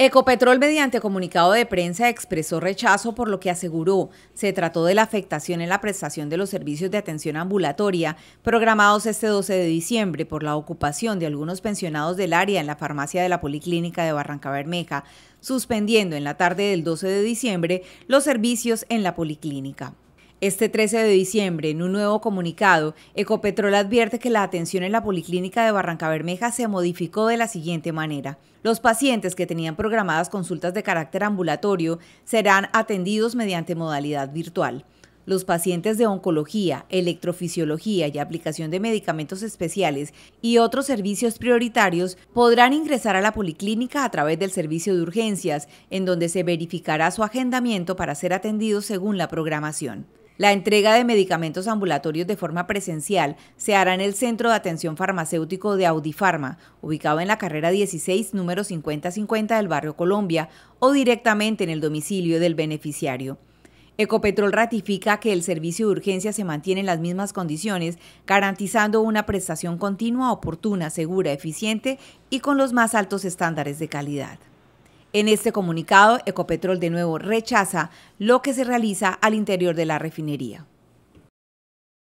Ecopetrol mediante comunicado de prensa expresó rechazo por lo que aseguró se trató de la afectación en la prestación de los servicios de atención ambulatoria programados este 12 de diciembre por la ocupación de algunos pensionados del área en la farmacia de la Policlínica de Barranca Bermeja, suspendiendo en la tarde del 12 de diciembre los servicios en la Policlínica. Este 13 de diciembre, en un nuevo comunicado, Ecopetrol advierte que la atención en la Policlínica de Barranca Bermeja se modificó de la siguiente manera. Los pacientes que tenían programadas consultas de carácter ambulatorio serán atendidos mediante modalidad virtual. Los pacientes de oncología, electrofisiología y aplicación de medicamentos especiales y otros servicios prioritarios podrán ingresar a la policlínica a través del servicio de urgencias, en donde se verificará su agendamiento para ser atendidos según la programación. La entrega de medicamentos ambulatorios de forma presencial se hará en el Centro de Atención Farmacéutico de Audifarma, ubicado en la carrera 16, número 5050 del barrio Colombia, o directamente en el domicilio del beneficiario. Ecopetrol ratifica que el servicio de urgencia se mantiene en las mismas condiciones, garantizando una prestación continua, oportuna, segura, eficiente y con los más altos estándares de calidad. En este comunicado, Ecopetrol de nuevo rechaza lo que se realiza al interior de la refinería.